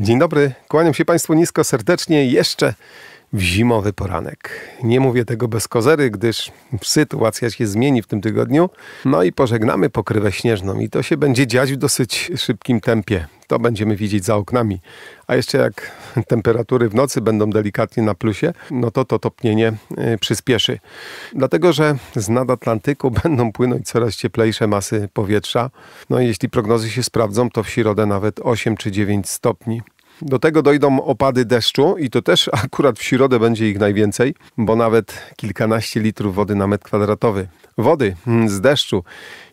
Dzień dobry, kłaniam się Państwu nisko serdecznie jeszcze w zimowy poranek. Nie mówię tego bez kozery, gdyż sytuacja się zmieni w tym tygodniu. No i pożegnamy pokrywę śnieżną i to się będzie dziać w dosyć szybkim tempie to będziemy widzieć za oknami. A jeszcze jak temperatury w nocy będą delikatnie na plusie, no to to topnienie y, przyspieszy. Dlatego, że z nadatlantyku będą płynąć coraz cieplejsze masy powietrza. No i jeśli prognozy się sprawdzą, to w środę nawet 8 czy 9 stopni. Do tego dojdą opady deszczu i to też akurat w środę będzie ich najwięcej, bo nawet kilkanaście litrów wody na metr kwadratowy. Wody hmm, z deszczu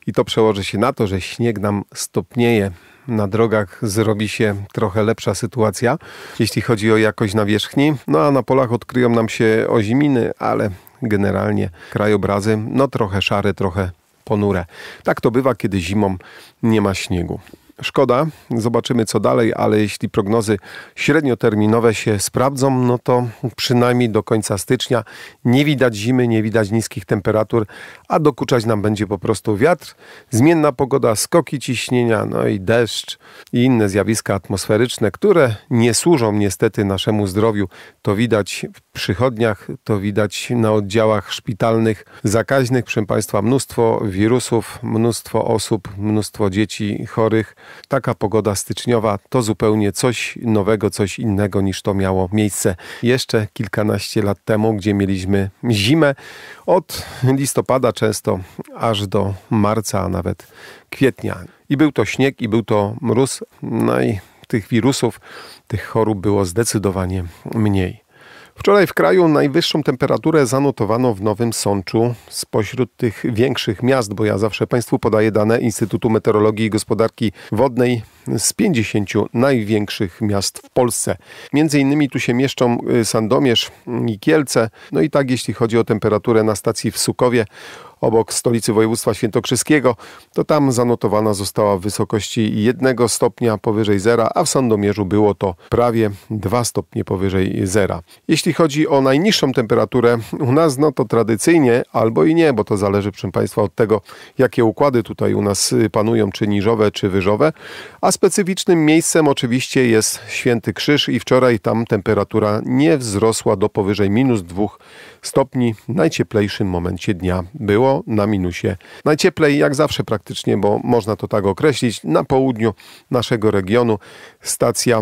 i to przełoży się na to, że śnieg nam stopnieje. Na drogach zrobi się trochę lepsza sytuacja, jeśli chodzi o jakość nawierzchni. No a na polach odkryją nam się oziminy, ale generalnie krajobrazy no trochę szare, trochę ponure. Tak to bywa, kiedy zimą nie ma śniegu. Szkoda, zobaczymy co dalej, ale jeśli prognozy średnioterminowe się sprawdzą, no to przynajmniej do końca stycznia nie widać zimy, nie widać niskich temperatur, a dokuczać nam będzie po prostu wiatr, zmienna pogoda, skoki ciśnienia, no i deszcz i inne zjawiska atmosferyczne, które nie służą niestety naszemu zdrowiu. To widać w przychodniach, to widać na oddziałach szpitalnych zakaźnych. Proszę Państwa, mnóstwo wirusów, mnóstwo osób, mnóstwo dzieci chorych. Taka pogoda styczniowa to zupełnie coś nowego, coś innego niż to miało miejsce jeszcze kilkanaście lat temu, gdzie mieliśmy zimę od listopada często aż do marca, a nawet kwietnia. I był to śnieg, i był to mróz. No i tych wirusów, tych chorób było zdecydowanie mniej. Wczoraj w kraju najwyższą temperaturę zanotowano w Nowym Sączu. Spośród tych większych miast, bo ja zawsze Państwu podaję dane Instytutu Meteorologii i Gospodarki Wodnej, z 50 największych miast w Polsce. Między innymi tu się mieszczą y, Sandomierz mm, i Kielce. No i tak, jeśli chodzi o temperaturę na stacji w Sukowie, obok stolicy województwa świętokrzyskiego, to tam zanotowana została w wysokości 1 stopnia powyżej zera, a w Sandomierzu było to prawie 2 stopnie powyżej zera. Jeśli chodzi o najniższą temperaturę u nas, no to tradycyjnie albo i nie, bo to zależy, proszę Państwa, od tego, jakie układy tutaj u nas y, panują, czy niżowe, czy wyżowe, a specyficznym miejscem oczywiście jest Święty Krzyż i wczoraj tam temperatura nie wzrosła do powyżej minus 2 stopni. W najcieplejszym momencie dnia było na minusie. Najcieplej jak zawsze praktycznie, bo można to tak określić, na południu naszego regionu stacja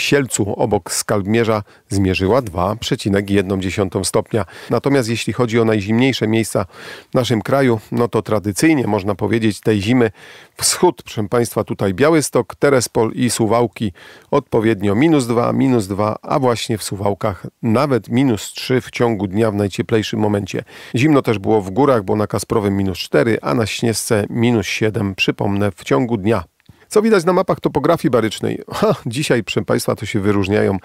Sielcu obok Skalbmierza zmierzyła 2,1 stopnia. Natomiast jeśli chodzi o najzimniejsze miejsca w naszym kraju, no to tradycyjnie można powiedzieć tej zimy wschód, proszę Państwa, tutaj Białystok, Terespol i Suwałki odpowiednio minus 2, minus 2, a właśnie w Suwałkach nawet minus 3 w ciągu dnia w najcieplejszym momencie. Zimno też było w górach, bo na Kasprowym minus 4, a na Śnieżce minus 7, przypomnę, w ciągu dnia. Co widać na mapach topografii barycznej? Ha, dzisiaj, proszę Państwa, to się wyróżniają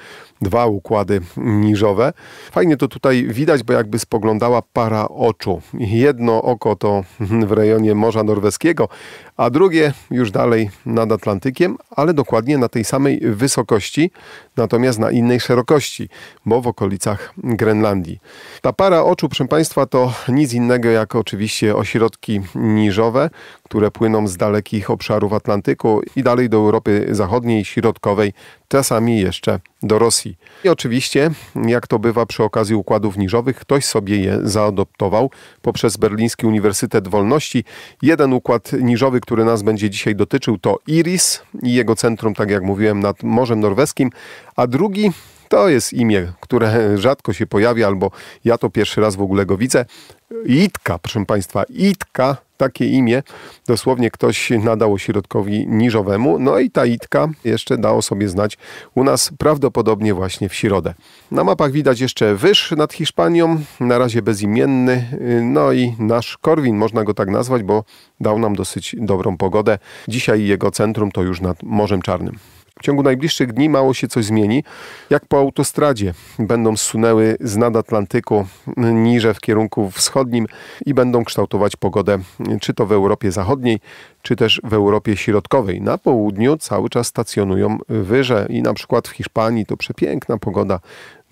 dwa układy niżowe. Fajnie to tutaj widać, bo jakby spoglądała para oczu. Jedno oko to w rejonie Morza Norweskiego, a drugie już dalej nad Atlantykiem, ale dokładnie na tej samej wysokości, natomiast na innej szerokości, bo w okolicach Grenlandii. Ta para oczu, proszę Państwa, to nic innego jak oczywiście ośrodki niżowe, które płyną z dalekich obszarów Atlantyku, i dalej do Europy Zachodniej, Środkowej, czasami jeszcze do Rosji. I oczywiście, jak to bywa przy okazji układów niżowych, ktoś sobie je zaadoptował poprzez Berliński Uniwersytet Wolności. Jeden układ niżowy, który nas będzie dzisiaj dotyczył, to IRIS i jego centrum, tak jak mówiłem, nad Morzem Norweskim, a drugi to jest imię, które rzadko się pojawia, albo ja to pierwszy raz w ogóle go widzę. Itka, proszę Państwa, Itka takie imię dosłownie ktoś nadał ośrodkowi niżowemu. No i ta itka jeszcze dało sobie znać u nas prawdopodobnie właśnie w środę. Na mapach widać jeszcze wyż nad Hiszpanią, na razie bezimienny. No i nasz Korwin, można go tak nazwać, bo dał nam dosyć dobrą pogodę. Dzisiaj jego centrum to już nad Morzem Czarnym. W ciągu najbliższych dni mało się coś zmieni. Jak po autostradzie będą sunęły z nadatlantyku niżej w kierunku wschodnim i będą kształtować pogodę czy to w Europie Zachodniej, czy też w Europie Środkowej. Na południu cały czas stacjonują wyże i na przykład w Hiszpanii to przepiękna pogoda,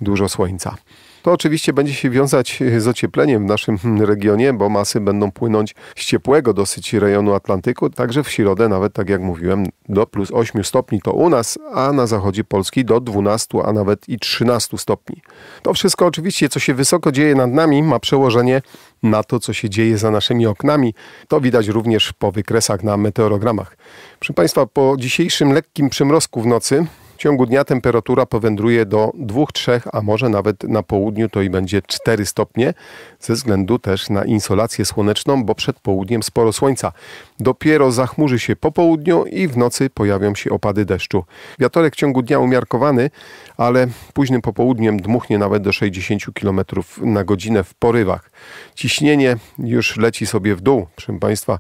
dużo słońca. To oczywiście będzie się wiązać e, z ociepleniem w naszym hmm, regionie, bo masy będą płynąć z ciepłego dosyć rejonu Atlantyku, także w środę nawet, tak jak mówiłem, do plus 8 stopni to u nas, a na zachodzie Polski do 12, a nawet i 13 stopni. To wszystko oczywiście, co się wysoko dzieje nad nami, ma przełożenie na to, co się dzieje za naszymi oknami. To widać również po wykresach na meteorogramach. Proszę Państwa, po dzisiejszym lekkim przymrozku w nocy ciągu dnia temperatura powędruje do 2-3, a może nawet na południu to i będzie 4 stopnie, ze względu też na insolację słoneczną, bo przed południem sporo słońca. Dopiero zachmurzy się po południu i w nocy pojawią się opady deszczu. Wiatorek w ciągu dnia umiarkowany, ale późnym popołudniem dmuchnie nawet do 60 km na godzinę w porywach. Ciśnienie już leci sobie w dół, proszę Państwa.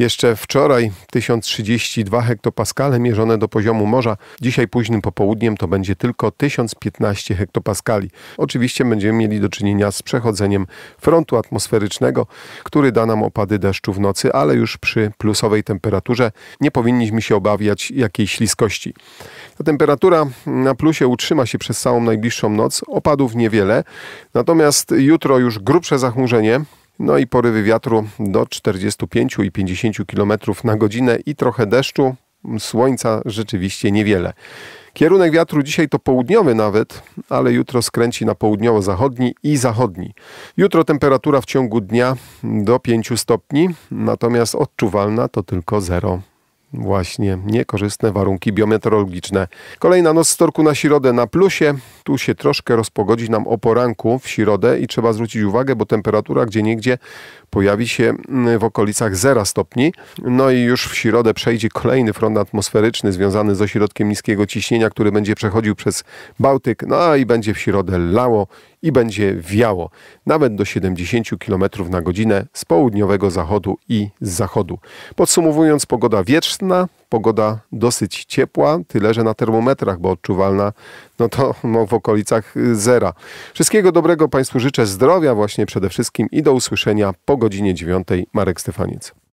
Jeszcze wczoraj 1032 hektopaskale mierzone do poziomu morza. Dzisiaj późnym popołudniem to będzie tylko 1015 hektopaskali. Oczywiście będziemy mieli do czynienia z przechodzeniem frontu atmosferycznego, który da nam opady deszczu w nocy, ale już przy plusowej temperaturze nie powinniśmy się obawiać jakiejś śliskości. Ta temperatura na plusie utrzyma się przez całą najbliższą noc, opadów niewiele, natomiast jutro już grubsze zachmurzenie, no i porywy wiatru do 45 i 50 km na godzinę i trochę deszczu. Słońca rzeczywiście niewiele. Kierunek wiatru dzisiaj to południowy nawet, ale jutro skręci na południowo-zachodni i zachodni. Jutro temperatura w ciągu dnia do 5 stopni, natomiast odczuwalna to tylko 0 właśnie niekorzystne warunki biometeorologiczne. Kolejna noc z torku na środę na plusie. Tu się troszkę rozpogodzi nam o poranku w środę i trzeba zwrócić uwagę, bo temperatura gdzieniegdzie pojawi się mm, w okolicach 0 stopni. No i już w środę przejdzie kolejny front atmosferyczny związany z ośrodkiem niskiego ciśnienia, który będzie przechodził przez Bałtyk. No i będzie w środę lało i będzie wiało, nawet do 70 km na godzinę z południowego zachodu i z zachodu. Podsumowując, pogoda wieczna, pogoda dosyć ciepła, tyle że na termometrach, bo odczuwalna no to no, w okolicach zera. Wszystkiego dobrego Państwu życzę, zdrowia właśnie przede wszystkim i do usłyszenia po godzinie 9. Marek Stefaniec.